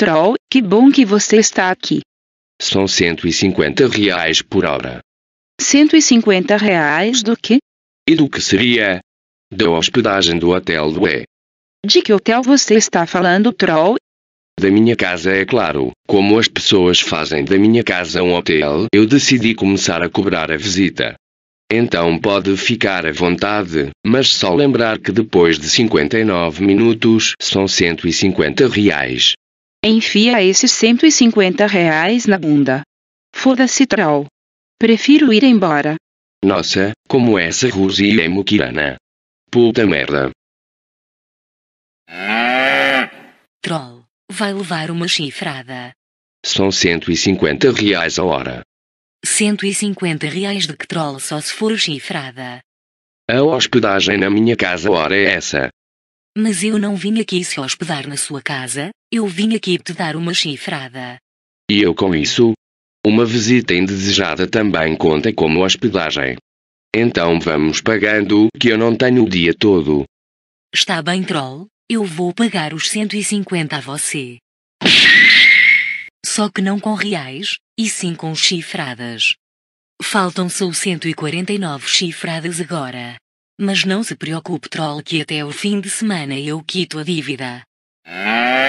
Troll, que bom que você está aqui. São 150 reais por hora. 150 reais do quê? E do que seria? Da hospedagem do hotel do E. De que hotel você está falando, Troll? Da minha casa, é claro. Como as pessoas fazem da minha casa um hotel, eu decidi começar a cobrar a visita. Então pode ficar à vontade, mas só lembrar que depois de 59 minutos são 150 reais. Enfia esses 150 reais na bunda. Foda-se troll. Prefiro ir embora. Nossa, como essa Ruzi é muquirana. Puta merda. Troll, vai levar uma chifrada. São 150 reais a hora. 150 reais de que troll só se for chifrada. A hospedagem na minha casa hora é essa. Mas eu não vim aqui se hospedar na sua casa, eu vim aqui te dar uma chifrada. E eu com isso? Uma visita indesejada também conta como hospedagem. Então vamos pagando, que eu não tenho o dia todo. Está bem, troll, eu vou pagar os 150 a você. Só que não com reais, e sim com chifradas. Faltam só 149 chifradas agora. Mas não se preocupe troll que até o fim de semana eu quito a dívida. Ah.